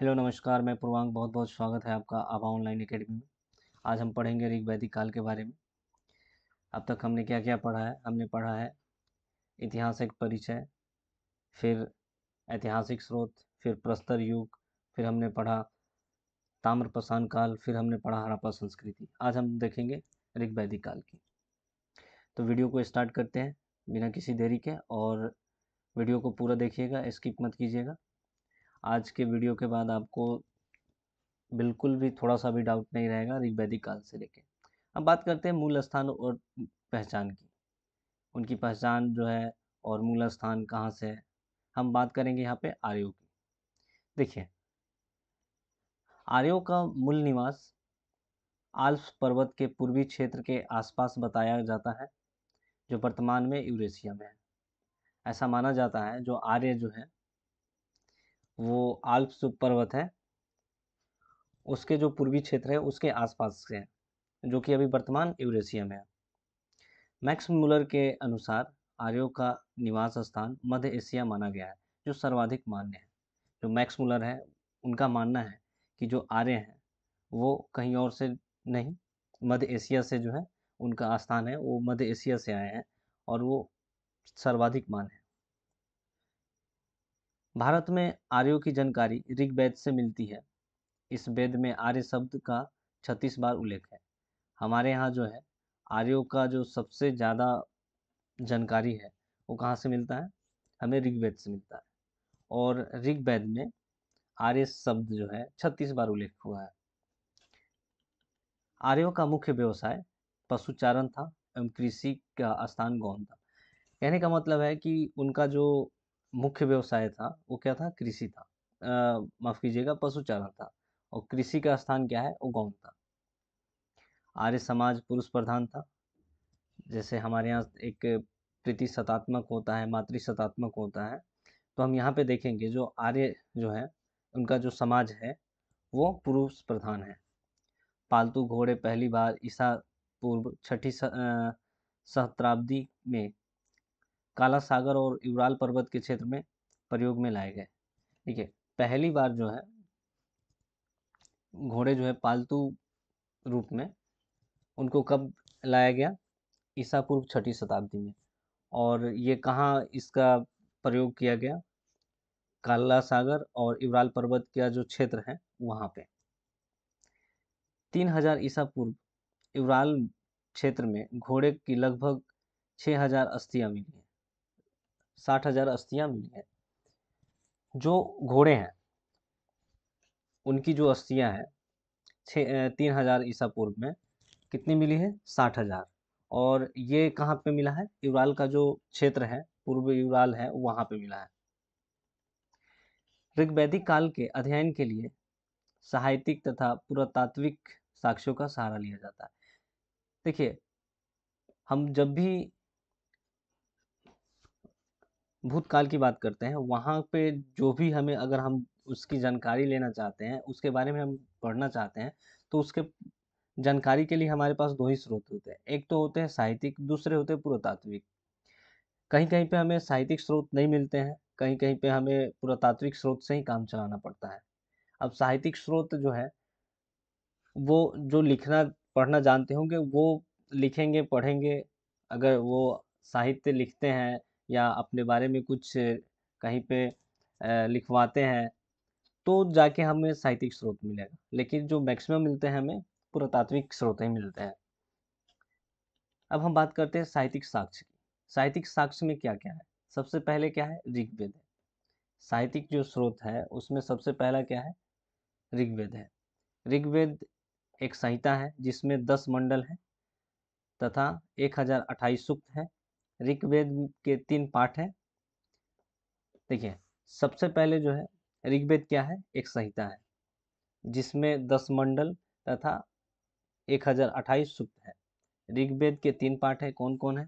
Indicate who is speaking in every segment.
Speaker 1: hello नमस्कार मैं पूर्वांग बहुत बहुत स्वागत है आपका आभा ऑनलाइन एकेडमी में आज हम पढ़ेंगे ऋग वैदिक काल के बारे में अब तक हमने क्या क्या पढ़ा है हमने पढ़ा है ऐतिहासिक परिचय फिर ऐतिहासिक स्रोत फिर प्रस्तर युग फिर हमने पढ़ा ताम्रपसान काल फिर हमने पढ़ा हरापा संस्कृति आज हम देखेंगे ऋग वैदिक काल की तो वीडियो को स्टार्ट करते हैं बिना किसी देरी के और वीडियो को पूरा देखिएगा स्किप मत कीजिएगा आज के वीडियो के बाद आपको बिल्कुल भी थोड़ा सा भी डाउट नहीं रहेगा ऋग्वैदिक काल से लेके अब बात करते हैं मूल स्थान और पहचान की उनकी पहचान जो है और मूल स्थान कहाँ से है हम बात करेंगे यहाँ पे आर्यो की देखिए आर्यो का मूल निवास आल्प्स पर्वत के पूर्वी क्षेत्र के आसपास बताया जाता है जो वर्तमान में यूरेशिया में है ऐसा माना जाता है जो आर्य जो है वो आल्प जो पर्वत है उसके जो पूर्वी क्षेत्र है उसके आसपास से है जो कि अभी वर्तमान यूरेशिया में है मैक्स मुलर के अनुसार आर्यों का निवास स्थान मध्य एशिया माना गया है जो सर्वाधिक मान्य है जो मैक्स मुलर है उनका मानना है कि जो आर्य हैं वो कहीं और से नहीं मध्य एशिया से जो है उनका स्थान है वो मध्य एशिया से आए हैं और वो सर्वाधिक मान है भारत में आर्यों की जानकारी ऋग्वेद से मिलती है इस वेद में आर्य शब्द का छत्तीस बार उल्लेख है हमारे यहाँ जो है आर्यों का जो सबसे ज़्यादा जानकारी है वो कहाँ से मिलता है हमें ऋग्वेद से मिलता है और ऋग्वेद में आर्य शब्द जो है छत्तीस बार उल्लेख हुआ है आर्यों का मुख्य व्यवसाय पशुचारण था एवं कृषि का स्थान गौन था कहने का मतलब है कि उनका जो मुख्य व्यवसाय था वो क्या था कृषि था माफ़ कीजिएगा पशु चारा था और कृषि का स्थान क्या है वो गौण था आर्य समाज पुरुष प्रधान था जैसे हमारे यहाँ एक प्रति सतात्मक होता है मातृ सतात्मक होता है तो हम यहाँ पे देखेंगे जो आर्य जो है उनका जो समाज है वो पुरुष प्रधान है पालतू घोड़े पहली बार ईसा पूर्व छठी सहस्त्राब्दी में काला सागर और इवराल पर्वत के क्षेत्र में प्रयोग में लाए गए ठीक है पहली बार जो है घोड़े जो है पालतू रूप में उनको कब लाया गया ईसा पूर्व छठी शताब्दी में और ये कहाँ इसका प्रयोग किया गया काला सागर और इवराल पर्वत का जो क्षेत्र है वहाँ पे तीन हजार ईसा पूर्व इवराल क्षेत्र में घोड़े की लगभग छः हजार अस्थियाँ मिली हैं साठ हजार अस्थियां मिली हैं जो घोड़े हैं उनकी जो अस्थियां हैं छ तीन हजार ईसा पूर्व में कितनी मिली है साठ हजार और ये कहाँ पे मिला है यूराल का जो क्षेत्र है पूर्व यूराल है वहां पे मिला है ऋग्वैदिक काल के अध्ययन के लिए साहित्यिक तथा पुरातात्विक साक्ष्यों का सहारा लिया जाता है देखिए हम जब भी भूतकाल की बात करते हैं वहाँ पे जो भी हमें अगर हम उसकी जानकारी लेना चाहते हैं उसके बारे में हम पढ़ना चाहते हैं तो उसके जानकारी के लिए हमारे पास दो ही स्रोत होते हैं एक तो होते हैं साहित्यिक दूसरे होते हैं पुरातात्विक कहीं कहीं पे हमें साहित्यिक स्रोत नहीं मिलते हैं कहीं कहीं पे हमें पुरातात्विक स्रोत से ही काम चलाना पड़ता है अब साहित्यिक स्रोत जो है वो जो लिखना पढ़ना जानते होंगे वो लिखेंगे पढ़ेंगे अगर वो साहित्य लिखते हैं या अपने बारे में कुछ कहीं पे लिखवाते हैं तो जाके हमें साहित्यिक स्रोत मिलेगा लेकिन जो मैक्सिमम मिलते हैं हमें पुरातात्विक स्रोत ही मिलते हैं अब हम बात करते हैं साहित्यिक साक्ष्य की साहित्यिक साक्ष्य में क्या क्या है सबसे पहले क्या है ऋग्वेद है साहित्यिक जो स्रोत है उसमें सबसे पहला क्या है ऋग्वेद है ऋग्वेद एक संहिता है जिसमें दस मंडल हैं तथा एक हज़ार अट्ठाईस सूक्त हैं ऋग्वेद के तीन पाठ हैं देखिए सबसे पहले जो है ऋग्वेद क्या है एक संहिता है जिसमें दस मंडल तथा एक हजार अट्ठाईस सूक्त है ऋग्वेद के तीन पाठ है कौन कौन है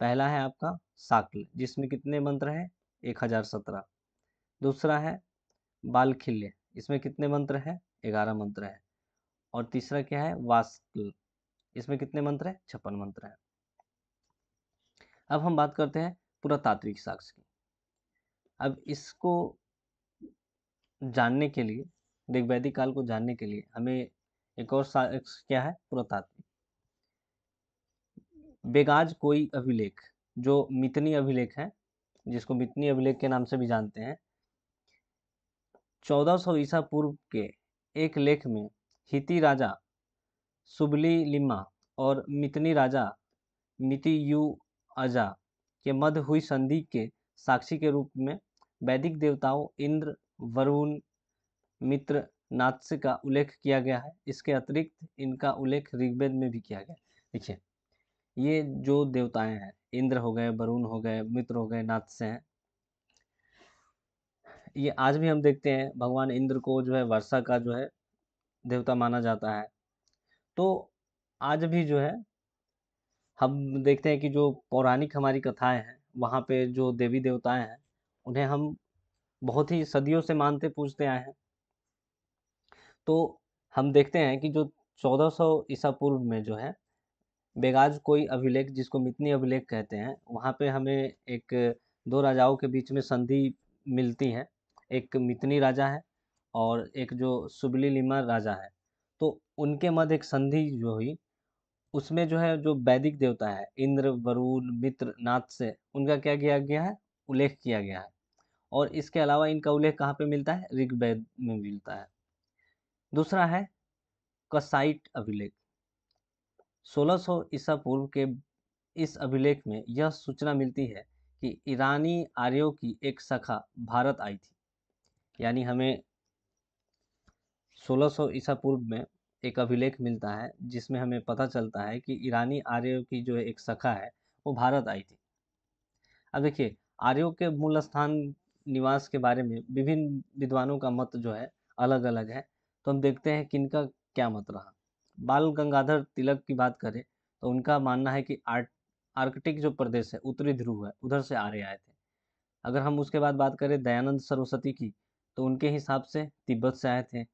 Speaker 1: पहला है आपका साकल जिसमें कितने मंत्र हैं एक हजार सत्रह दूसरा है बालखिल्य इसमें कितने मंत्र हैं ग्यारह मंत्र है और तीसरा क्या है वास्कल इसमें कितने मंत्र है छप्पन मंत्र है अब हम बात करते हैं पुरातात्विक साक्ष्य की अब इसको जानने के लिए दिग्वैदिक काल को जानने के लिए हमें एक और साक्ष्य क्या है पुरातात्विक बेगाज कोई अभिलेख जो मितनी अभिलेख है जिसको मितनी अभिलेख के नाम से भी जानते हैं 1400 ईसा पूर्व के एक लेख में हिती राजा सुबली लिम्मा और मितनी राजा मिति यू अजा के मध्य हुई संधि के साक्षी के रूप में वैदिक देवताओं इंद्र वरुण मित्र नात्स का उल्लेख किया गया है इसके अतिरिक्त इनका उल्लेख ऋग्वेद में भी किया गया देखिए ये जो देवताएं हैं इंद्र हो गए वरुण हो गए मित्र हो गए नात्स हैं ये आज भी हम देखते हैं भगवान इंद्र को जो है वर्षा का जो है देवता माना जाता है तो आज भी जो है हम देखते हैं कि जो पौराणिक हमारी कथाएं हैं वहाँ पे जो देवी देवताएं हैं उन्हें हम बहुत ही सदियों से मानते पूजते आए हैं तो हम देखते हैं कि जो 1400 सौ ईसा पूर्व में जो है बेगाज कोई अभिलेख जिसको मितनी अभिलेख कहते हैं वहाँ पे हमें एक दो राजाओं के बीच में संधि मिलती है एक मितनी राजा है और एक जो सुबली लिमा राजा है तो उनके मध्य एक संधि जो हुई उसमें जो है जो वैदिक देवता है इंद्र वरुण मित्र नाथ से उनका क्या किया गया है उल्लेख किया गया है और इसके अलावा इनका उल्लेख कहाँ पे मिलता है ऋग्वेद में मिलता है दूसरा है कसाइट अभिलेख 1600 सौ ईसा पूर्व के इस अभिलेख में यह सूचना मिलती है कि ईरानी आर्यों की एक शाखा भारत आई थी यानी हमें 1600 सौ ईसा पूर्व में एक अभिलेख मिलता है जिसमें हमें पता चलता है कि ईरानी आर्यों की जो एक शाखा है वो भारत आई थी अब देखिए आर्यों के मूल स्थान निवास के बारे में विभिन्न विद्वानों का मत जो है अलग अलग है तो हम देखते हैं कि इनका क्या मत रहा बाल गंगाधर तिलक की बात करें तो उनका मानना है कि आर्ट आर्कटिक जो प्रदेश है उत्तरी ध्रुव है उधर से आर्य आए थे अगर हम उसके बाद बात करें दयानंद सरस्वती की तो उनके हिसाब से तिब्बत से आए थे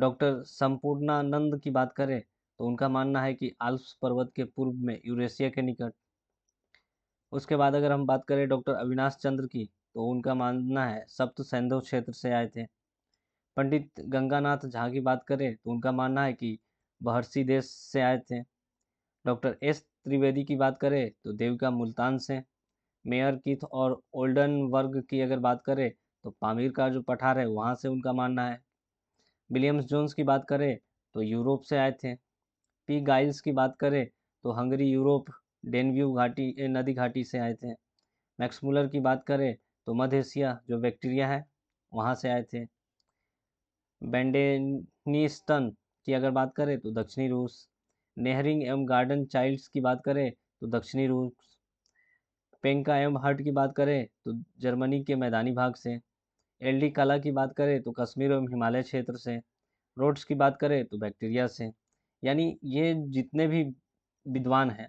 Speaker 1: डॉक्टर संपूर्णानंद की बात करें तो उनका मानना है कि आल्प्स पर्वत के पूर्व में यूरेशिया के निकट उसके बाद अगर हम बात करें डॉक्टर अविनाश चंद्र की तो उनका मानना है सप्त सैंधव क्षेत्र से आए थे पंडित गंगानाथ झा की बात करें तो उनका मानना है कि बहर्षि देश से आए थे डॉक्टर एस त्रिवेदी की बात करें तो देविका मुल्तान से मेयर किथ और ओल्डन वर्ग की अगर बात करें तो पामीर का जो पठार है वहाँ से उनका मानना है विलियम्स जोन्स की बात करें तो यूरोप से आए थे पी गाइल्स की बात करें तो हंगरी यूरोप डेनव्यू घाटी नदी घाटी से आए थे मैक्समुलर की बात करें तो मध्य एशिया जो बैक्टीरिया है वहाँ से आए थे बेंडेनिस्टन की अगर बात करें तो दक्षिणी रूस नेहरिंग एवं गार्डन चाइल्ड्स की बात करें तो दक्षिणी रूस पेंका एवं हर्ट की बात करें तो जर्मनी के मैदानी भाग से एलडी काला की बात करें तो कश्मीर एवं हिमालय क्षेत्र से रोड्स की बात करें तो बैक्टीरिया से यानी ये जितने भी विद्वान हैं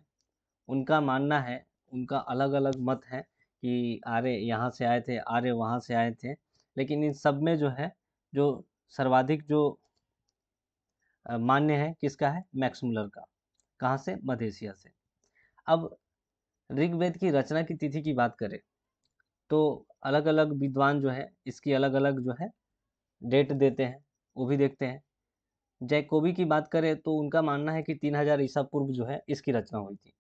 Speaker 1: उनका मानना है उनका अलग अलग मत है कि आर्य यहाँ से आए थे आर्य वहाँ से आए थे लेकिन इन सब में जो है जो सर्वाधिक जो मान्य है किसका है मैक्समुलर का कहाँ से मधेशिया से अब ऋग्वेद की रचना की तिथि की बात करें तो अलग अलग विद्वान जो है इसकी अलग अलग जो है डेट देते हैं वो भी देखते हैं जैकोबी की बात करें तो उनका मानना है कि तीन हज़ार ईसा पूर्व जो है इसकी रचना हुई थी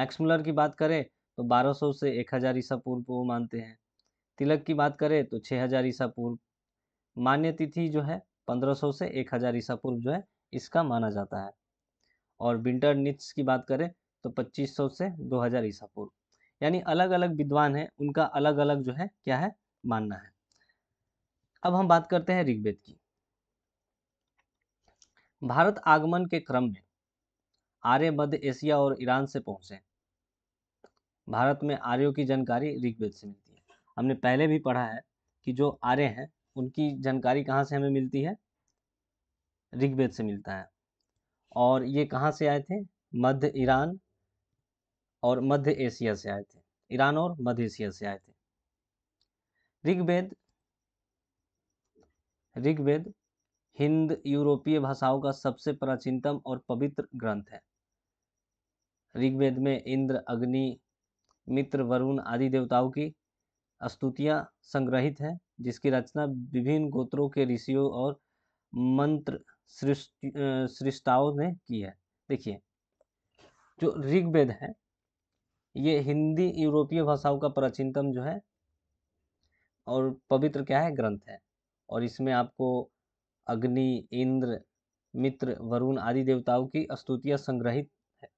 Speaker 1: मैक्समुलर की बात करें तो 1200 से 1000 ईसा पूर्व वो मानते हैं तिलक की बात करें तो 6000 ईसा पूर्व मान्य तिथि जो है 1500 से 1000 ईसा पूर्व जो है इसका माना जाता है और विंटर निट्स की बात करें तो 2500 से 2000 ईसा पूर्व यानी अलग अलग विद्वान हैं उनका अलग अलग जो है क्या है मानना है अब हम बात करते हैं ऋग्वेद की भारत आगमन के क्रम में आर्य मध्य एशिया और ईरान से पहुंचे भारत में आर्यों की जानकारी ऋग्वेद से मिलती है हमने पहले भी पढ़ा है कि जो आर्य हैं उनकी जानकारी कहाँ से हमें मिलती है ऋग्वेद से मिलता है और ये कहाँ से आए थे मध्य ईरान और मध्य एशिया से आए थे ईरान और मध्य एशिया से आए थे ऋग्वेद ऋग्वेद हिंद यूरोपीय भाषाओं का सबसे प्राचीनतम और पवित्र ग्रंथ है ऋग्वेद में इंद्र अग्नि मित्र वरुण आदि देवताओं की स्तुतियां संग्रहित हैं जिसकी रचना विभिन्न गोत्रों के ऋषियों और मंत्र सृष्टाओं ने की है देखिए जो ऋग्वेद है ये हिंदी यूरोपीय भाषाओं का प्राचीनतम जो है और पवित्र क्या है ग्रंथ है और इसमें आपको अग्नि इंद्र मित्र वरुण आदि देवताओं की स्तुतियाँ संग्रहित है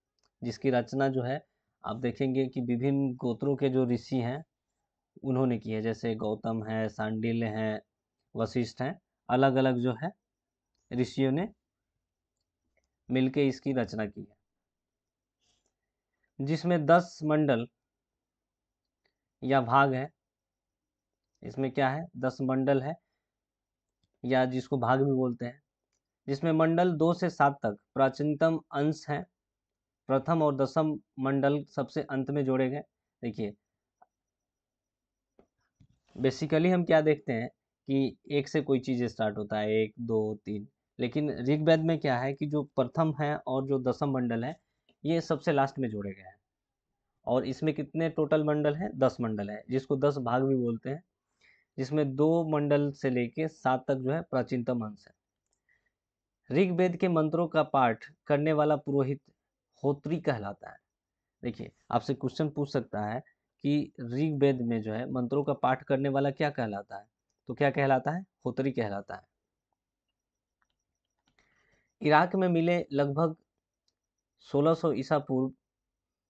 Speaker 1: जिसकी रचना जो है आप देखेंगे कि विभिन्न गोत्रों के जो ऋषि हैं उन्होंने की है जैसे गौतम है सांडिल्य हैं वशिष्ठ हैं अलग अलग जो है ऋषियों ने मिलके इसकी रचना की है जिसमें दस मंडल या भाग है इसमें क्या है दस मंडल है या जिसको भाग भी बोलते हैं जिसमें मंडल दो से सात तक प्राचीनतम अंश हैं प्रथम और दसम मंडल सबसे अंत में जोड़े गए देखिए बेसिकली हम क्या देखते हैं कि एक से कोई चीज़ स्टार्ट होता है एक दो तीन लेकिन ऋग्वेद में क्या है कि जो प्रथम है और जो दसम मंडल है ये सबसे लास्ट में जोड़े गए हैं और इसमें कितने टोटल मंडल हैं दस मंडल हैं जिसको दस भाग भी बोलते हैं जिसमें दो मंडल से लेके सात तक जो है प्राचीनतम अंश है ऋग्वेद के मंत्रों का पाठ करने वाला पुरोहित होत्री कहलाता है देखिए आपसे क्वेश्चन पूछ सकता है कि ऋग्वेद में जो है मंत्रों का पाठ करने वाला क्या कहलाता है तो क्या कहलाता है होत्री कहलाता है इराक में मिले लगभग सोलह सौ ईसा पूर्व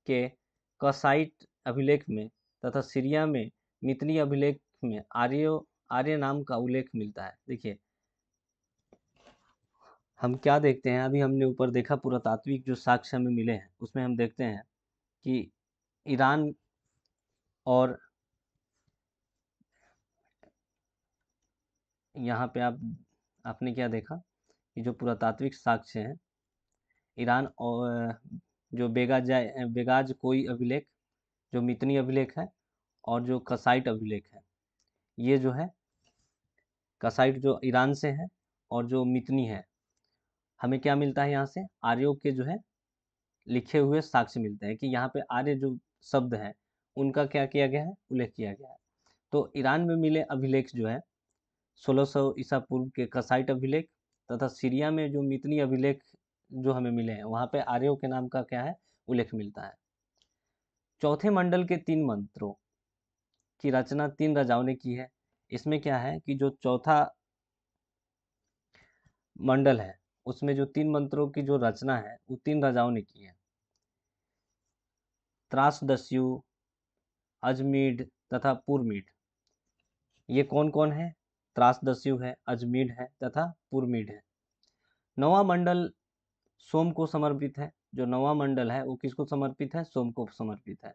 Speaker 1: के कसाइट अभिलेख में तथा सीरिया में मितनी अभिलेख में आर्यो आर्य नाम का उल्लेख मिलता है देखिए हम क्या देखते हैं अभी हमने ऊपर देखा पुरातात्विक जो साक्ष्य हमें मिले हैं उसमें हम देखते हैं कि ईरान और यहाँ पे आप आपने क्या देखा कि जो पुरातात्विक साक्ष्य हैं ईरान और जो बेगाजा बेगाज कोई अभिलेख जो मितनी अभिलेख है और जो कसाइट अभिलेख है ये जो है कसाइट जो ईरान से है और जो मितनी है हमें क्या मिलता है यहाँ से आर्यों के जो है लिखे हुए साक्ष्य मिलते हैं कि यहाँ पे आर्य जो शब्द हैं उनका क्या किया गया है उल्लेख किया गया है तो ईरान में मिले अभिलेख जो है 1600 ईसा पूर्व के कसाइट अभिलेख तथा सीरिया में जो मितनी अभिलेख जो हमें मिले हैं वहां पे आर्यो के नाम का क्या है उल्लेख मिलता है चौथे मंडल के तीन मंत्रों की रचना तीन राजाओं ने की है इसमें क्या है कि जो चौथा मंडल है उसमें जो तीन मंत्रों की जो रचना है वो तीन राजाओं ने की है त्रासदस्यु अजमीड तथा पूर्मीड ये कौन कौन है त्रासदस्यु है अजमीड है तथा पूर्मीड है नवा मंडल सोम को समर्पित है जो नवा मंडल है वो किसको समर्पित है सोम को समर्पित है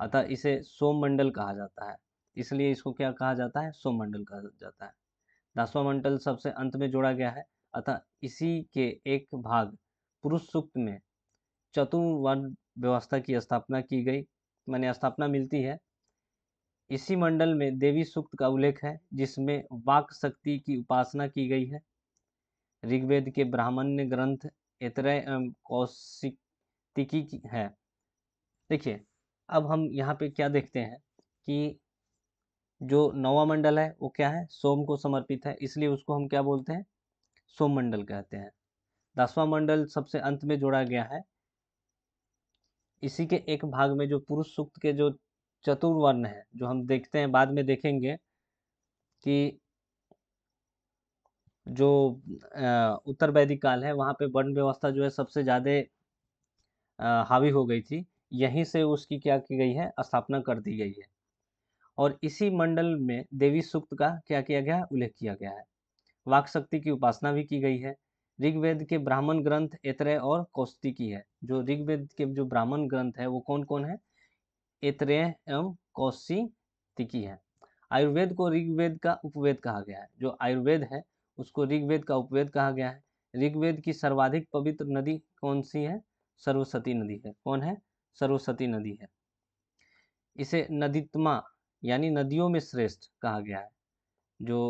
Speaker 1: अतः इसे सोम मंडल कहा जाता है इसलिए इसको क्या कहा जाता है सोम मंडल कहा जाता है दसवां मंडल सबसे अंत में जोड़ा गया है अतः इसी के एक भाग पुरुष सूक्त में चतुर्वर्ण व्यवस्था की स्थापना की गई मैंने स्थापना मिलती है इसी मंडल में देवी सूक्त का उल्लेख है जिसमें वाक शक्ति की उपासना की गई है ऋग्वेद के ब्राह्मण्य ग्रंथ इतने कौशिकी है देखिए अब हम यहाँ पे क्या देखते हैं कि जो नवा मंडल है वो क्या है सोम को समर्पित है इसलिए उसको हम क्या बोलते हैं सोम मंडल कहते हैं दसवां मंडल सबसे अंत में जोड़ा गया है इसी के एक भाग में जो पुरुष सूक्त के जो चतुर्वर्ण है जो हम देखते हैं बाद में देखेंगे कि जो उत्तर वैदिक काल है वहाँ पे वर्ण व्यवस्था जो है सबसे ज़्यादा हावी हो गई थी यहीं से उसकी क्या की गई है स्थापना कर दी गई है और इसी मंडल में देवी सूक्त का क्या किया गया है उल्लेख किया गया है वाक शक्ति की उपासना भी की गई है ऋग्वेद के ब्राह्मण ग्रंथ एतरे और कौस्ती की है जो ऋग्वेद के जो ब्राह्मण ग्रंथ है वो कौन कौन है एतरे एवं कौस्ती की है आयुर्वेद को ऋग्वेद का उपवेद कहा गया है जो आयुर्वेद है उसको ऋग्वेद का उपवेद कहा गया है ऋग्वेद की सर्वाधिक पवित्र नदी कौन सी है सरस्वती नदी है कौन है सरस्वती नदी है इसे नदीतमा यानी नदियों में श्रेष्ठ कहा गया है जो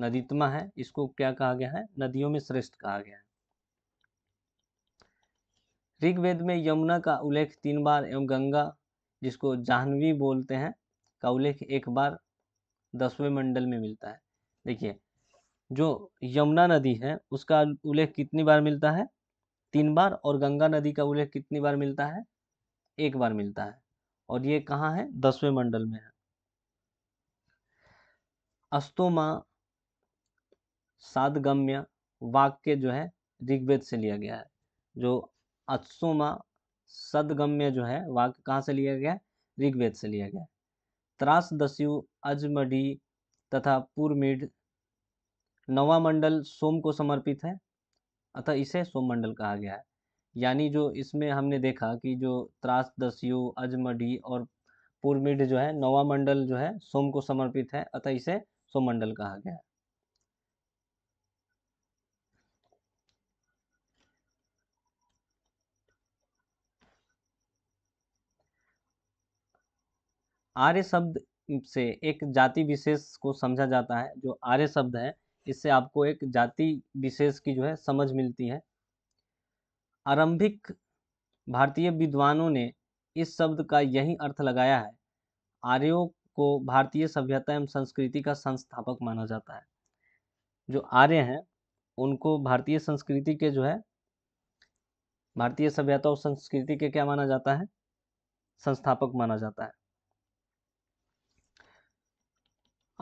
Speaker 1: नदीतमा है इसको क्या कहा गया है नदियों में श्रेष्ठ कहा गया है ऋग्वेद में यमुना का उल्लेख तीन बार एवं गंगा जिसको जाह्नवी बोलते हैं का उल्लेख एक बार दसवें मंडल में मिलता है देखिए जो यमुना नदी है उसका उल्लेख कितनी बार मिलता है तीन बार और गंगा नदी का उल्लेख कितनी बार मिलता है एक बार मिलता है और ये कहाँ है दसवें मंडल में है अस्तोमा सादगम्य वाक्य जो है ऋग्वेद से लिया गया है जो अस्तोमा सदगम्य जो है वाक्य कहाँ से लिया गया है ऋग्वेद से लिया गया है दस्यु अजमडी तथा पूर्मिड नवा मंडल सोम को समर्पित है अतः इसे सोम मंडल कहा गया है यानी जो इसमें हमने देखा कि जो त्रास दस्यु अजमढ़ी और पूर्वमिड जो है नवा मंडल जो है सोम को समर्पित है अतः इसे सोम मंडल कहा गया है आर्य शब्द से एक जाति विशेष को समझा जाता है जो आर्य शब्द है इससे आपको एक जाति विशेष की जो है समझ मिलती है आरंभिक भारतीय विद्वानों ने इस शब्द का यही अर्थ लगाया है आर्यों को भारतीय सभ्यता एवं संस्कृति का संस्थापक माना जाता है जो आर्य हैं उनको भारतीय संस्कृति के जो है भारतीय सभ्यता और संस्कृति के क्या माना जाता है संस्थापक माना जाता है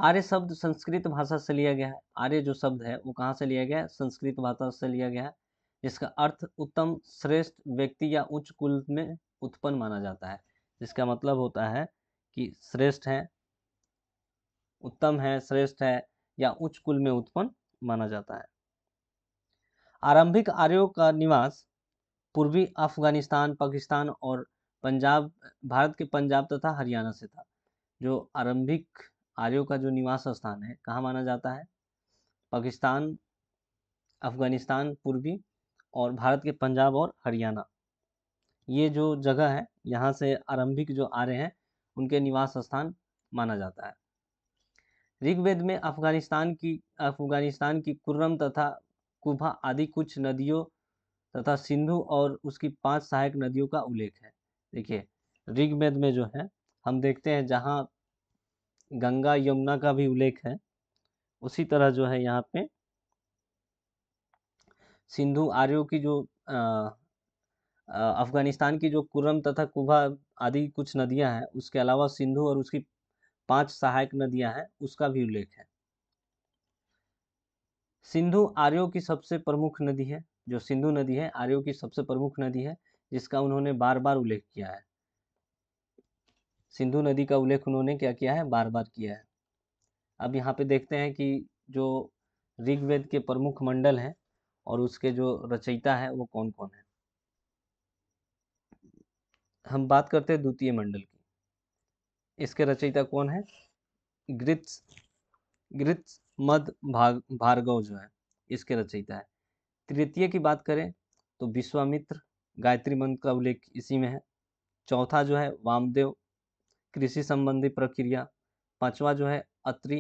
Speaker 1: आर्य शब्द संस्कृत भाषा से लिया गया है आर्य जो शब्द है वो कहाँ से लिया गया है संस्कृत भाषा से लिया गया है जिसका अर्थ उत्तम श्रेष्ठ व्यक्ति या उच्च कुल में उत्पन्न माना जाता है जिसका मतलब होता है कि श्रेष्ठ है उत्तम है श्रेष्ठ है या उच्च कुल में उत्पन्न माना जाता है आरंभिक आर्यों का निवास पूर्वी अफगानिस्तान पाकिस्तान और पंजाब भारत के पंजाब तथा हरियाणा से था जो आरंभिक आर्यों का जो निवास स्थान है कहाँ माना जाता है पाकिस्तान अफगानिस्तान पूर्वी और भारत के पंजाब और हरियाणा ये जो जगह है यहाँ से आरंभिक जो आर्य हैं उनके निवास स्थान माना जाता है ऋग्वेद में अफगानिस्तान की अफगानिस्तान की कुर्रम तथा कुभा आदि कुछ नदियों तथा सिंधु और उसकी पांच सहायक नदियों का उल्लेख है देखिए ऋग्वेद में जो है हम देखते हैं जहाँ गंगा यमुना का भी उल्लेख है उसी तरह जो है यहाँ पे सिंधु आर्यों की जो अफगानिस्तान की जो कुरम तथा कुभा आदि कुछ नदियां हैं उसके अलावा सिंधु और उसकी पांच सहायक नदियां हैं उसका भी उल्लेख है सिंधु आर्यों की सबसे प्रमुख नदी है जो सिंधु नदी है आर्यों की सबसे प्रमुख नदी है जिसका उन्होंने बार बार उल्लेख किया है सिंधु नदी का उल्लेख उन्होंने क्या किया है बार बार किया है अब यहाँ पे देखते हैं कि जो ऋग्वेद के प्रमुख मंडल हैं और उसके जो रचयिता है वो कौन कौन है हम बात करते हैं द्वितीय मंडल की इसके रचयिता कौन है ग्रित्स ग्रित्स मद भाग भार्गव जो है इसके रचयिता है तृतीय की बात करें तो विश्वामित्र गायत्री मंत्र का उल्लेख इसी में है चौथा जो है वामदेव कृषि संबंधी प्रक्रिया पांचवा जो है अत्रि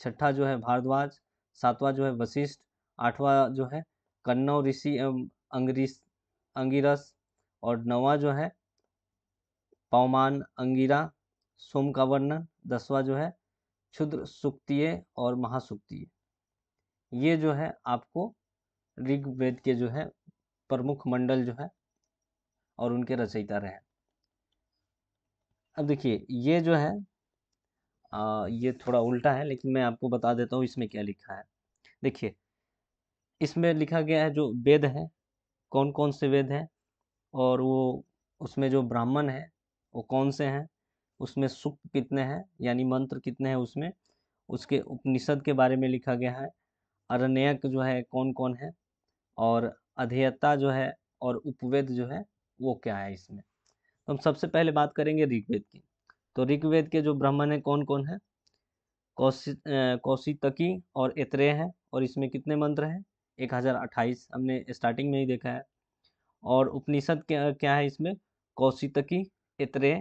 Speaker 1: छठा जो है भारद्वाज सातवां जो है वशिष्ठ आठवां जो है कन्नौ ऋषि अंग्रिस अंगिरस और नवा जो है पवमान अंगिरा सोम का वर्णन दसवा जो है क्षुद्र सुक्तिय और महासुक्ति ये जो है आपको ऋग्वेद के जो है प्रमुख मंडल जो है और उनके रचयिता रहे अब देखिए ये जो है आ, ये थोड़ा उल्टा है लेकिन मैं आपको बता देता हूँ इसमें क्या लिखा है देखिए इसमें लिखा गया है जो वेद है कौन कौन से वेद हैं और वो उसमें जो ब्राह्मण है वो कौन से हैं उसमें सूक्त कितने हैं यानी मंत्र कितने हैं उसमें उसके उपनिषद के बारे में लिखा गया है अरण्यक जो है कौन कौन है और अधेयता जो है और उपवेद जो है वो क्या है इसमें हम सबसे पहले बात करेंगे ऋग्वेद की तो ऋग्वेद के जो ब्राह्मण हैं कौन कौन है कौशी कौशितकी और इतरे हैं और इसमें कितने मंत्र हैं एक हज़ार अट्ठाईस हमने स्टार्टिंग में ही देखा है और उपनिषद क्या क्या है इसमें कौशितकी इतरे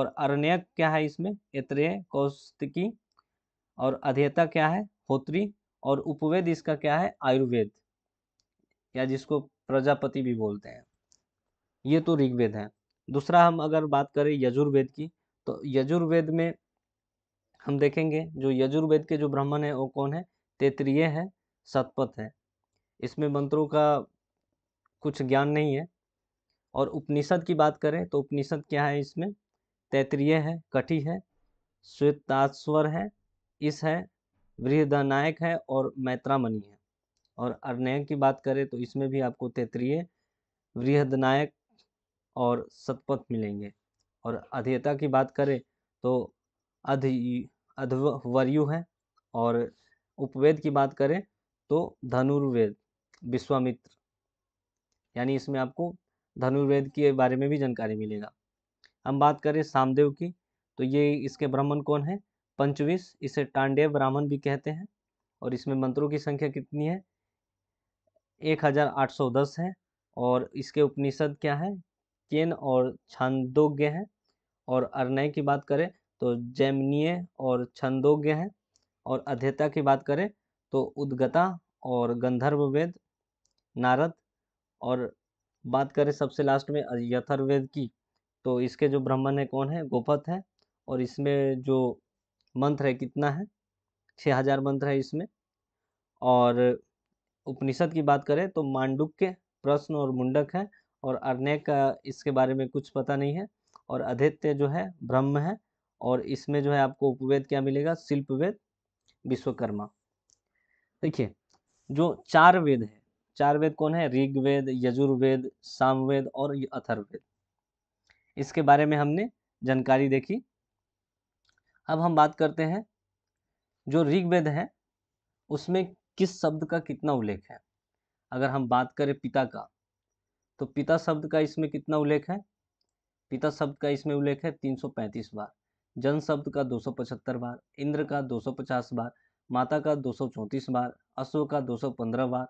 Speaker 1: और अरण्यक क्या है इसमें इतरे कौशिकी और अधेता क्या है होत्री और उपवेद इसका क्या है आयुर्वेद या जिसको प्रजापति भी बोलते हैं ये तो ऋग्वेद है दूसरा हम अगर बात करें यजुर्वेद की तो यजुर्वेद में हम देखेंगे जो यजुर्वेद के जो ब्राह्मण है वो कौन है तैतरीय है सतपथ है इसमें मंत्रों का कुछ ज्ञान नहीं है और उपनिषद की बात करें तो उपनिषद क्या है इसमें तैतरीय है कठी है श्वेतास्वर है इस है वृहदनायक है और मैत्रामणि है और अर्णय की बात करें तो इसमें भी आपको तैतरीय वृहदनायक और सतपथ मिलेंगे और अधेयता की बात करें तो अध अधवर्यु है और उपवेद की बात करें तो धनुर्वेद विश्वामित्र यानी इसमें आपको धनुर्वेद के बारे में भी जानकारी मिलेगा हम बात करें सामदेव की तो ये इसके ब्राह्मण कौन है पंचवीस इसे टांडेव ब्राह्मण भी कहते हैं और इसमें मंत्रों की संख्या कितनी है एक हजार आठ सौ दस है और इसके उपनिषद क्या है केन और छंदोग्य हैं और अर्णय की बात करें तो जैमनीय और छंदोग्य हैं और अध्यता की बात करें तो उद्गता और गंधर्व वेद नारद और बात करें सबसे लास्ट में यथर्वेद की तो इसके जो ब्राह्मण है कौन है गोपत है और इसमें जो मंत्र है कितना है छः हजार मंत्र है इसमें और उपनिषद की बात करें तो मांडुक्य प्रश्न और मुंडक है और अर्ने का इसके बारे में कुछ पता नहीं है और अधित्य जो है ब्रह्म है और इसमें जो है आपको उपवेद क्या मिलेगा शिल्प वेद विश्वकर्मा देखिए जो चार वेद है चार वेद कौन है ऋग्वेद यजुर्वेद सामवेद और अथर्वेद इसके बारे में हमने जानकारी देखी अब हम बात करते हैं जो ऋग्वेद है उसमें किस शब्द का कितना उल्लेख है अगर हम बात करें पिता का तो पिता शब्द का इसमें कितना उल्लेख है पिता शब्द का इसमें उल्लेख है 335 बार जन शब्द का 275 बार इंद्र का 250 बार माता का 234 बार अश्व का 215 बार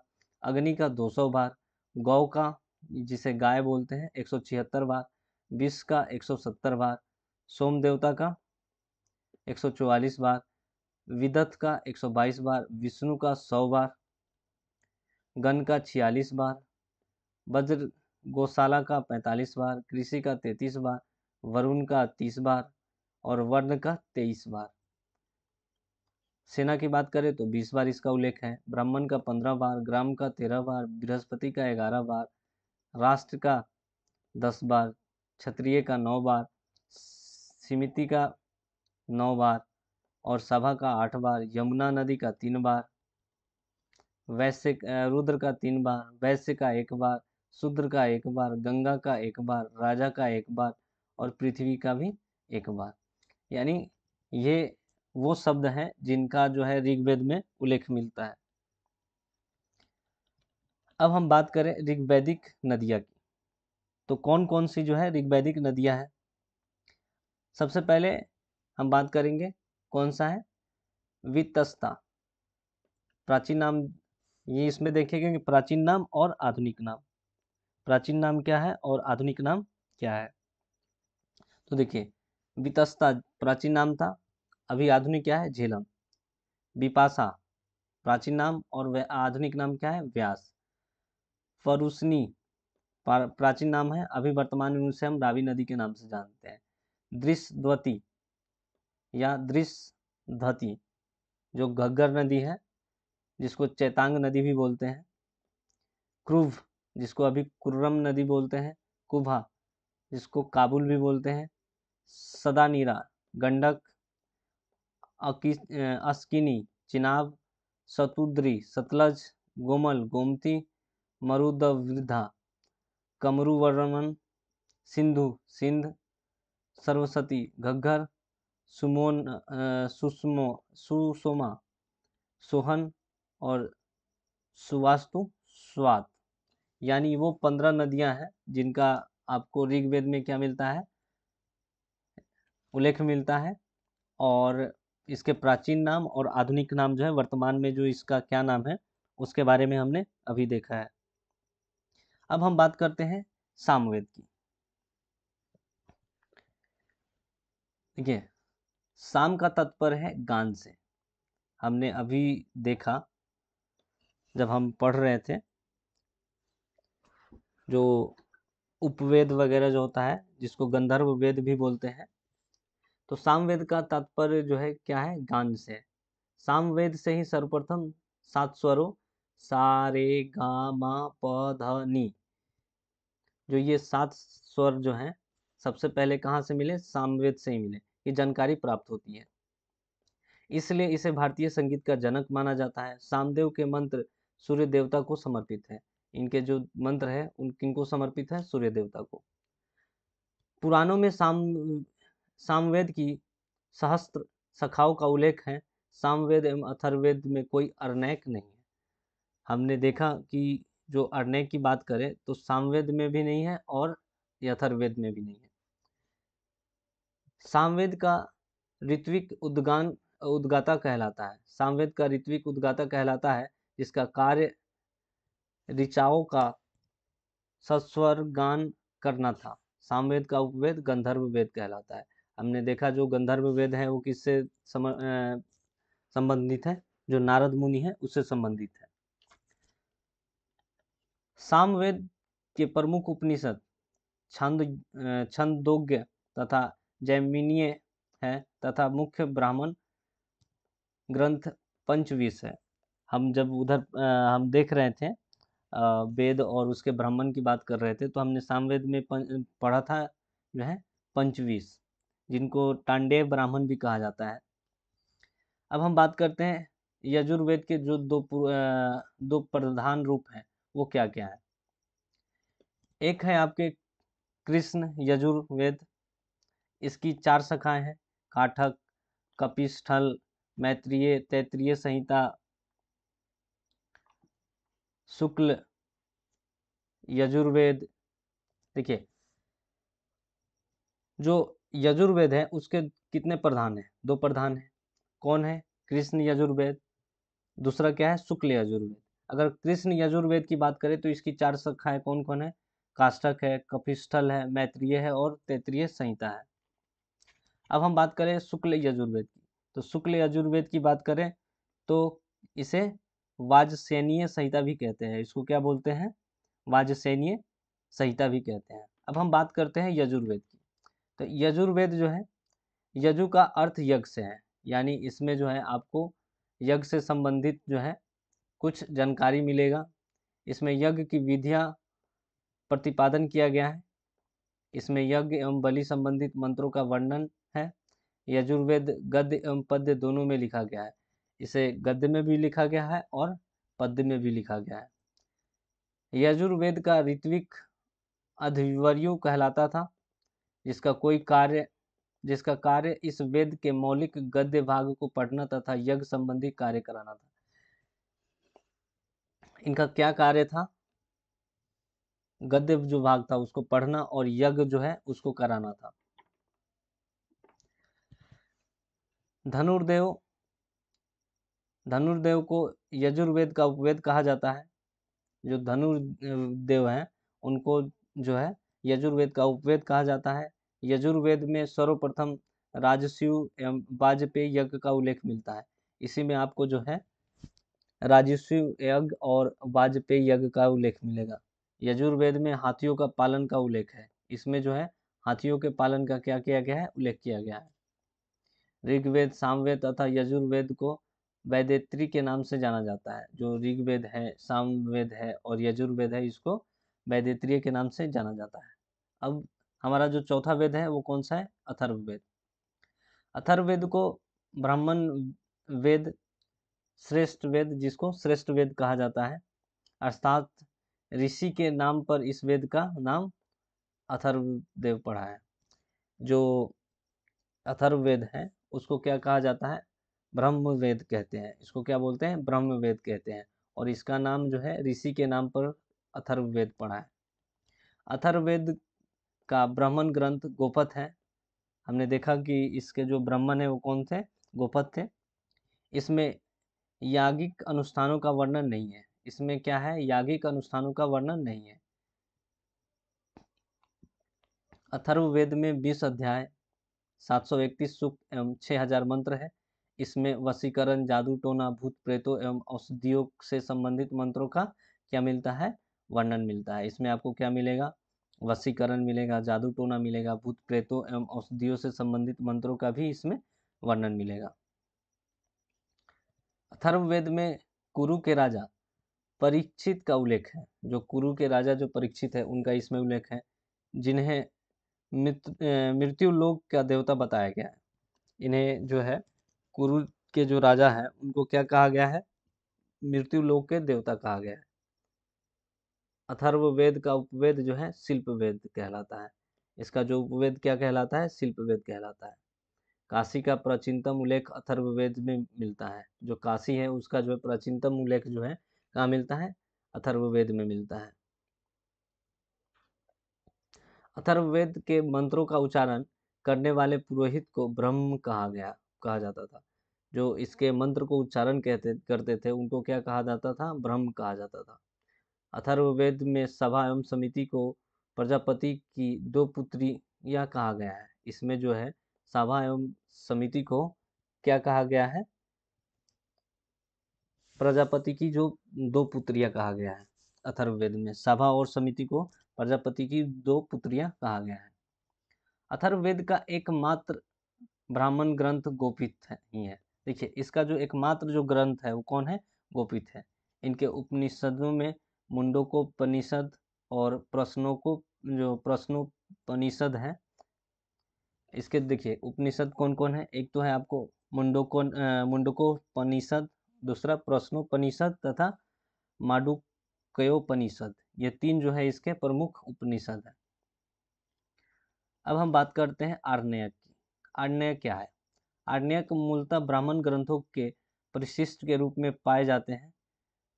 Speaker 1: अग्नि का 200 बार गौ का जिसे गाय बोलते हैं छिहत्तर बार विष का सत्तर बार सोम देवता का चौवालीस बार विदत्त का 122 बार विष्णु का 100 बार गण का 46 बार वज्र गौशाला का पैंतालीस बार कृषि का तैतीस बार वरुण का तीस बार और वर्ण का तेईस बार सेना की बात करें तो बीस बार इसका उल्लेख है ब्राह्मण का पंद्रह बार ग्राम का तेरह बार बृहस्पति का ग्यारह बार राष्ट्र का दस बार क्षत्रिय का नौ बार समिति का नौ बार और सभा का आठ बार यमुना नदी का तीन बार वैश्य रुद्र का तीन बार वैश्य का एक बार शूद्र का एक बार गंगा का एक बार राजा का एक बार और पृथ्वी का भी एक बार यानी ये वो शब्द हैं जिनका जो है ऋग्वेद में उल्लेख मिलता है अब हम बात करें ऋग्वैदिक नदियाँ की तो कौन कौन सी जो है ऋग्वैदिक नदियाँ हैं सबसे पहले हम बात करेंगे कौन सा है वितस्ता प्राचीन नाम ये इसमें देखेंगे कि प्राचीन नाम और आधुनिक नाम प्राचीन नाम क्या है और आधुनिक नाम क्या है तो देखिए वितस्ता प्राचीन नाम था अभी आधुनिक क्या है झेलम विपाशा प्राचीन नाम और आधुनिक नाम क्या है व्यास फरुसनी प्राचीन नाम है अभी वर्तमान में उसे हम रावी नदी के नाम से जानते हैं दृश्यवती या दृश्यधती जो घग्गर नदी है जिसको चैतांग नदी भी बोलते हैं क्रूभ जिसको अभी कुर्रम नदी बोलते हैं कुभा जिसको काबुल भी बोलते हैं सदानीरा गंडक अस्किनी चिनाब सतुद्री सतलज गोमल गोमती मरुदवृद्धा कमरुवर्मन सिंधु सिंध सरस्वती घग्घर सुमोन सुषमो सुसोमा सोहन और सुवास्तु स्वाद यानी वो पंद्रह नदियां हैं जिनका आपको ऋग्वेद में क्या मिलता है उल्लेख मिलता है और इसके प्राचीन नाम और आधुनिक नाम जो है वर्तमान में जो इसका क्या नाम है उसके बारे में हमने अभी देखा है अब हम बात करते हैं सामवेद की देखिए साम का तत्पर है गान से हमने अभी देखा जब हम पढ़ रहे थे जो उपवेद वगैरह जो होता है जिसको गंधर्व वेद भी बोलते हैं तो सामवेद का तात्पर्य जो है क्या है गान से सामवेद से ही सर्वप्रथम सात स्वरों सारे गा मा प ध नी जो ये सात स्वर जो हैं सबसे पहले कहाँ से मिले सामवेद से ही मिले ये जानकारी प्राप्त होती है इसलिए इसे भारतीय संगीत का जनक माना जाता है सामदेव के मंत्र सूर्य देवता को समर्पित है इनके जो मंत्र है उन किनको समर्पित है सूर्य देवता को पुराणों में साम सामवेद की सहस्त्र सखाओं का उल्लेख है सामवेद एवं अथर्वेद में कोई अर्णैक नहीं है हमने देखा कि जो अर्णैक की बात करें तो सामवेद में भी नहीं है और यथर्वेद में भी नहीं है सामवेद का ऋत्विक उद्गान उद्गाता कहलाता है सामवेद का ऋत्विक उद्गाता कहलाता है जिसका कार्य ऋचाओं का सस्वर गान करना था सामवेद का उपवेद गंधर्व वेद कहलाता है हमने देखा जो गंधर्व वेद है वो किससे संबंधित है जो नारद मुनि है उससे संबंधित है सामवेद के प्रमुख उपनिषद छंद छंदोग्य तथा जैमिनीय है तथा मुख्य ब्राह्मण ग्रंथ पंचवीस है हम जब उधर हम देख रहे थे वेद और उसके ब्राह्मण की बात कर रहे थे तो हमने सामवेद में पढ़ा था जो है पंचवीस जिनको टांडे ब्राह्मण भी कहा जाता है अब हम बात करते हैं यजुर्वेद के जो दो दो प्रधान रूप हैं वो क्या क्या है एक है आपके कृष्ण यजुर्वेद इसकी चार शाखाएं हैं काठक कपिस्थल मैत्रीय तैत्रीय संहिता शुक्ल यजुर्वेद देखिए जो यजुर्वेद है उसके कितने प्रधान हैं दो प्रधान हैं कौन है कृष्ण यजुर्वेद दूसरा क्या है शुक्ल यजुर्वेद अगर कृष्ण यजुर्वेद की बात करें तो इसकी चार शाखाएं कौन कौन है काष्टक है कपिस्थल है मैत्रीय है और तैतरीय संहिता है अब हम बात करें शुक्ल यजुर्वेद की तो शुक्ल यजुर्वेद की बात करें तो इसे वाजसेनीय संहिता भी कहते हैं इसको क्या बोलते हैं वाजसेनीय संहिता भी कहते हैं अब हम बात करते हैं यजुर्वेद की तो यजुर्वेद जो है यजु का अर्थ यज्ञ से है यानी इसमें जो है आपको यज्ञ से संबंधित जो है कुछ जानकारी मिलेगा इसमें यज्ञ की विधियाँ प्रतिपादन किया गया है इसमें यज्ञ एवं बलि संबंधित मंत्रों का वर्णन है यजुर्वेद गद्य एवं पद्य दोनों में लिखा गया है इसे गद्य में भी लिखा गया है और पद्य में भी लिखा गया है यजुर्वेद का ऋत्विक अधिवर्यु कहलाता था जिसका कोई कार्य जिसका कार्य इस वेद के मौलिक गद्य भाग को पढ़ना तथा यज्ञ संबंधी कार्य कराना था इनका क्या कार्य था गद्य जो भाग था उसको पढ़ना और यज्ञ जो है उसको कराना था धनुर्देव धनुर्देव को यजुर्वेद का उपवेद कहा जाता है जो धनुर्देव हैं उनको जो है यजुर्वेद का उपवेद कहा जाता है यजुर्वेद में सर्वप्रथम राजस्व एवं वाजपेयी यज्ञ का उल्लेख मिलता है इसी में आपको जो है राजस्व यज्ञ और वाजपेयी यज्ञ का उल्लेख मिलेगा यजुर्वेद में हाथियों का पालन का उल्लेख है इसमें जो है हाथियों के पालन का क्या किया गया है उल्लेख किया गया है ऋग्वेद सामवेद तथा यजुर्वेद को वैदेत्री के नाम से जाना जाता है जो ऋग्वेद है सामवेद है और यजुर्वेद है इसको वैदेत्रीय के नाम से जाना जाता है अब हमारा जो चौथा वेद है वो कौन सा है अथर्ववेद अथर्ववेद को ब्राह्मण वेद श्रेष्ठ वेद जिसको श्रेष्ठ वेद कहा जाता है अर्थात ऋषि के नाम पर इस वेद का नाम अथर्वदेव पढ़ा है जो अथर्ववेद है उसको क्या कहा जाता है ब्रह्म वेद कहते हैं इसको क्या बोलते हैं ब्रह्म वेद कहते हैं और इसका नाम जो है ऋषि के नाम पर अथर्ववेद पड़ा है अथर्ववेद का ब्राह्मण ग्रंथ गोपथ है हमने देखा कि इसके जो ब्राह्मण है वो कौन थे गोपथ थे इसमें यागिक अनुष्ठानों का वर्णन नहीं है इसमें क्या है यागिक अनुष्ठानों का वर्णन नहीं है अथर्ववेद में बीस अध्याय सात सौ इकतीस सूक्त एवं छह हजार मंत्र है इसमें वसीकरण जादू टोना भूत प्रेतों एवं औषधियों से संबंधित मंत्रों का क्या मिलता है वर्णन मिलता है इसमें आपको क्या मिलेगा वसीकरण मिलेगा जादू टोना मिलेगा भूत प्रेतों एवं औषधियों से संबंधित मंत्रों का भी इसमें वर्णन मिलेगा अथर्ववेद में कुरु के राजा परीक्षित का उल्लेख है जो कुरु के राजा जो परीक्षित है उनका इसमें उल्लेख है जिन्हें मृत्यु लोक का देवता बताया गया है इन्हें जो है कुरु के जो राजा हैं उनको क्या कहा गया है मृत्यु लोक के देवता कहा गया है अथर्व वेद का उपवेद जो है शिल्प वेद कहलाता है इसका जो उपवेद क्या कहलाता है शिल्प वेद कहलाता है काशी का प्राचीनतम उल्लेख अथर्व वेद में मिलता है जो काशी है उसका जो है प्राचीनतम उल्लेख जो है कहाँ मिलता है अथर्व वेद में मिलता है अथर्व वेद के मंत्रों का उच्चारण करने वाले पुरोहित को ब्रह्म कहा गया कहा जाता था जो इसके मंत्र को उच्चारण कहते करते थे उनको क्या कहा जाता था ब्रह्म कहा जाता था अथर्ववेद में सभा एवं समिति को प्रजापति की दो पुत्री यह कहा गया है इसमें जो है सभा एवं समिति को क्या कहा गया है प्रजापति की जो दो पुत्रियां कहा गया है अथर्ववेद में सभा और समिति को प्रजापति की दो पुत्रियां कहा गया है अथर्ववेद का एकमात्र ब्राह्मण ग्रंथ गोपित ही है देखिए इसका जो एकमात्र जो ग्रंथ है वो कौन है गोपित है इनके उपनिषदों में मुंडों को उपनिषद और प्रश्नों को जो प्रश्नोपनिषद है इसके देखिए उपनिषद कौन कौन है एक तो है आपको मुंडोको मुंडकोपनिषद दूसरा प्रश्नोपनिषद तथा माडुकयोपनिषद ये तीन जो है इसके प्रमुख उपनिषद है अब हम बात करते हैं आर्नेय की आर्नेय क्या है आरण्यक मूलतः ब्राह्मण ग्रंथों के परिशिष्ट के रूप में पाए जाते हैं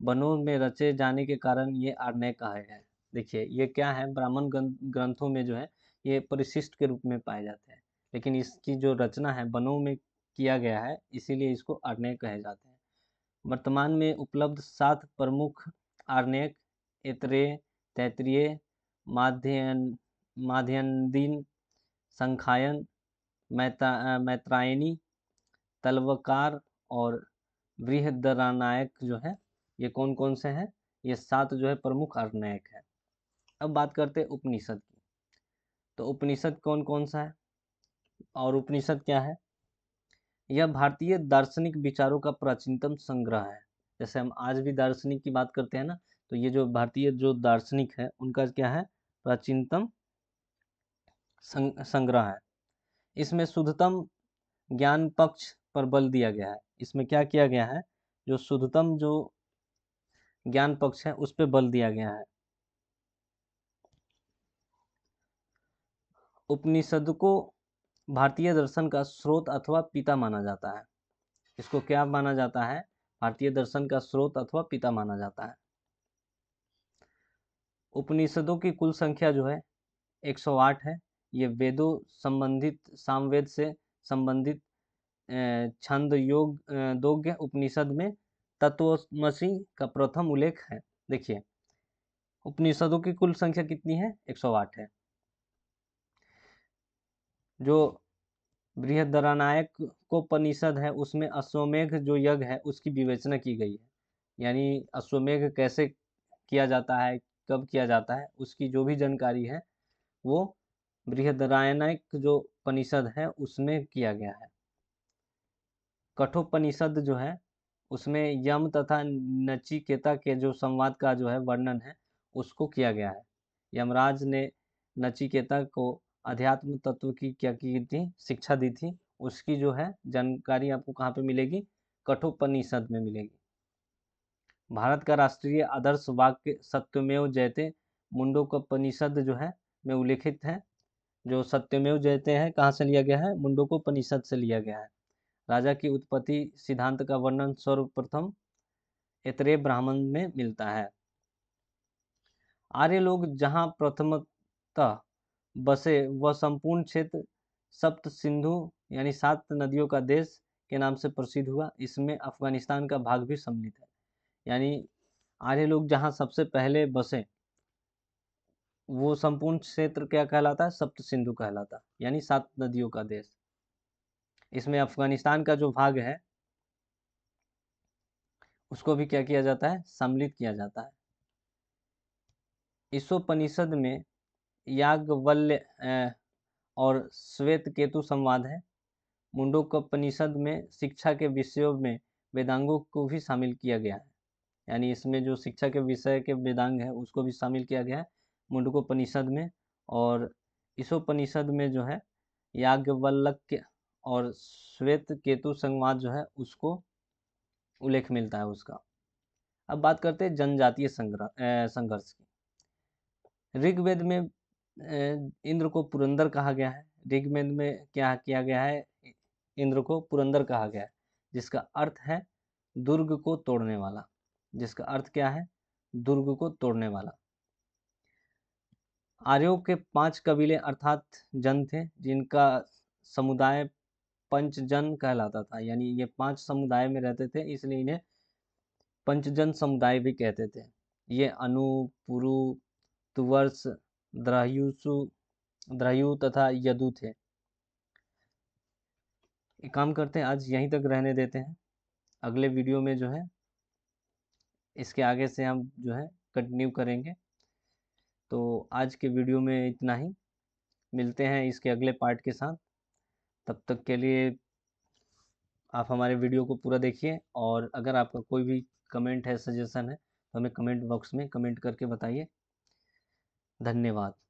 Speaker 1: बनोर में रचे जाने के कारण ये आरण्यक कहा गया है देखिए ये क्या है ब्राह्मण ग्रंथों में जो है ये परिशिष्ट के रूप में पाए जाते हैं लेकिन इसकी जो रचना है बनो में किया गया है इसीलिए इसको आरण्यक कहे जाते हैं वर्तमान में उपलब्ध सात प्रमुख आरण्यक इतरे तैतरीय माध्यन माध्यन संखायन मैत्रायणी तलवकार और बृहदरानायक जो है ये कौन कौन से हैं ये सात जो है प्रमुख अर्नायक है अब बात करते हैं उपनिषद की तो उपनिषद कौन कौन सा है और उपनिषद क्या है यह भारतीय दार्शनिक विचारों का प्राचीनतम संग्रह है जैसे हम आज भी दार्शनिक की बात करते हैं ना तो ये जो भारतीय जो दार्शनिक है उनका क्या है प्राचीनतम संग्रह है इसमें शुद्धतम ज्ञान पक्ष पर बल दिया गया है इसमें क्या किया गया है जो शुद्धतम जो ज्ञान पक्ष है उस पर बल दिया गया है उपनिषद को भारतीय दर्शन का स्रोत अथवा पिता माना जाता है इसको क्या माना जाता है भारतीय दर्शन का स्रोत अथवा पिता माना जाता है उपनिषदों की कुल संख्या जो है 108 है ये वेदों संबंधित सामवेद से संबंधित छंद योग दोग्य उपनिषद में तत्वमसी का प्रथम उल्लेख है देखिए उपनिषदों की कुल संख्या कितनी है 108 है जो बृहदरानायक उपनिषद है उसमें अश्वमेघ जो यज्ञ है उसकी विवेचना की गई है यानी अश्वमेघ कैसे किया जाता है कब किया जाता है उसकी जो भी जानकारी है वो बृहदरायनिक जो उपनिषद है उसमें किया गया है कठोपनिषद जो है उसमें यम तथा नचिकेता के जो संवाद का जो है वर्णन है उसको किया गया है यमराज ने नचिकेता को अध्यात्म तत्व की क्या की थी शिक्षा दी थी उसकी जो है जानकारी आपको कहाँ पे मिलेगी कठोपनिषद में मिलेगी भारत का राष्ट्रीय आदर्श वाक्य सत्यमेव जयते मुंडोकोपनिषद जो है में उल्लेखित है जो सत्यमेव जयते हैं कहाँ से लिया गया है मुंडकोपनिषद से लिया गया है राजा की उत्पत्ति सिद्धांत का वर्णन सर्वप्रथम इतरे ब्राह्मण में मिलता है आर्य लोग जहाँ प्रथमतः बसे वह संपूर्ण क्षेत्र सप्त सिंधु यानी सात नदियों का देश के नाम से प्रसिद्ध हुआ इसमें अफगानिस्तान का भाग भी सम्मिलित है यानी आर्य लोग जहाँ सबसे पहले बसे वो संपूर्ण क्षेत्र क्या कहलाता है सप्त सिंधु कहलाता यानी सात नदियों का देश इसमें अफगानिस्तान का जो भाग है उसको भी क्या किया जाता है सम्मिलित किया जाता है इसोपनिषद में याज्ञवल्य और श्वेत केतु संवाद है मुंडोकोपनिषद में शिक्षा के विषयों में वेदांगों को भी शामिल किया गया है यानी इसमें जो शिक्षा के विषय के वेदांग है उसको भी शामिल किया गया है मुंडकोपनिषद में और इसोपनिषद में जो है याज्ञवल्लक्य और श्वेत केतु संवाद जो है उसको उल्लेख मिलता है उसका अब बात करते हैं जनजातीय संघर्ष की ऋग्वेद में इंद्र को पुरंदर कहा गया है ऋग्वेद में क्या किया गया है इंद्र को पुरंदर कहा गया है जिसका अर्थ है दुर्ग को तोड़ने वाला जिसका अर्थ क्या है दुर्ग को तोड़ने वाला आर्यों के पांच कबीले अर्थात जन थे जिनका समुदाय पंचजन कहलाता था यानी ये पांच समुदाय में रहते थे इसलिए इन्हें पंचजन समुदाय भी कहते थे ये अनु पुरु तुवर्स द्रह्युसु द्रह्यु तथा यदु थे एक काम करते हैं आज यहीं तक रहने देते हैं अगले वीडियो में जो है इसके आगे से हम जो है कंटिन्यू करेंगे तो आज के वीडियो में इतना ही मिलते हैं इसके अगले पार्ट के साथ तब तक के लिए आप हमारे वीडियो को पूरा देखिए और अगर आपका कोई भी कमेंट है सजेशन है तो हमें कमेंट बॉक्स में कमेंट करके बताइए धन्यवाद